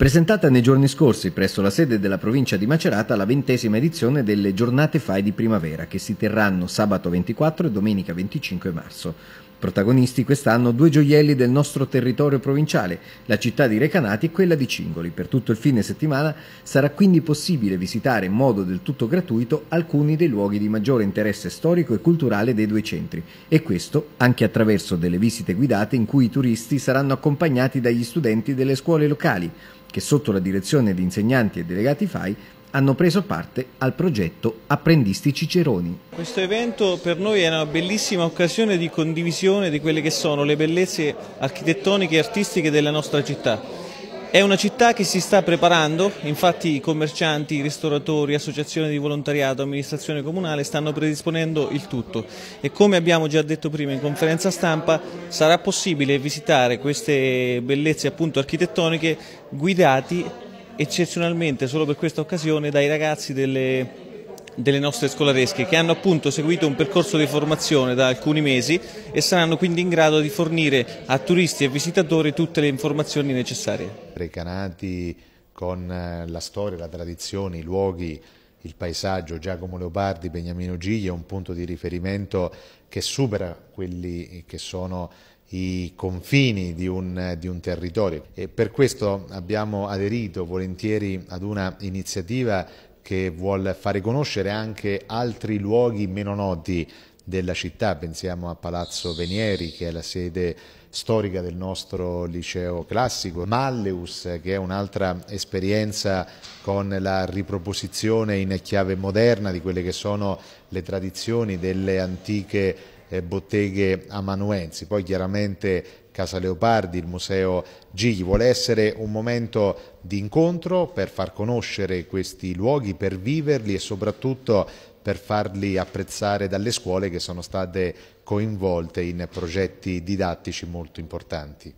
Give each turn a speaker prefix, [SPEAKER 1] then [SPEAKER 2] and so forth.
[SPEAKER 1] presentata nei giorni scorsi presso la sede della provincia di Macerata la ventesima edizione delle Giornate FAI di primavera che si terranno sabato 24 e domenica 25 marzo. Protagonisti quest'anno due gioielli del nostro territorio provinciale, la città di Recanati e quella di Cingoli. Per tutto il fine settimana sarà quindi possibile visitare in modo del tutto gratuito alcuni dei luoghi di maggiore interesse storico e culturale dei due centri e questo anche attraverso delle visite guidate in cui i turisti saranno accompagnati dagli studenti delle scuole locali che sotto la direzione di insegnanti e delegati FAI hanno preso parte al progetto Apprendisti Ciceroni.
[SPEAKER 2] Questo evento per noi è una bellissima occasione di condivisione di quelle che sono le bellezze architettoniche e artistiche della nostra città. È una città che si sta preparando, infatti i commercianti, ristoratori, associazioni di volontariato, amministrazione comunale stanno predisponendo il tutto e come abbiamo già detto prima in conferenza stampa sarà possibile visitare queste bellezze appunto architettoniche guidati eccezionalmente solo per questa occasione dai ragazzi delle delle nostre scolaresche che hanno appunto seguito un percorso di formazione da alcuni mesi e saranno quindi in grado di fornire a turisti e visitatori tutte le informazioni necessarie.
[SPEAKER 3] Precanati con eh, la storia, la tradizione, i luoghi, il paesaggio, Giacomo Leopardi, Beniamino Gigli è un punto di riferimento che supera quelli che sono i confini di un, di un territorio e per questo abbiamo aderito volentieri ad una iniziativa che vuole fare conoscere anche altri luoghi meno noti della città, pensiamo a Palazzo Venieri che è la sede storica del nostro liceo classico, Malleus che è un'altra esperienza con la riproposizione in chiave moderna di quelle che sono le tradizioni delle antiche eh, botteghe amanuensi. Poi chiaramente Casa Leopardi, il Museo Gigli. Vuole essere un momento di incontro per far conoscere questi luoghi, per viverli e soprattutto per farli apprezzare dalle scuole che sono state coinvolte in progetti didattici molto importanti.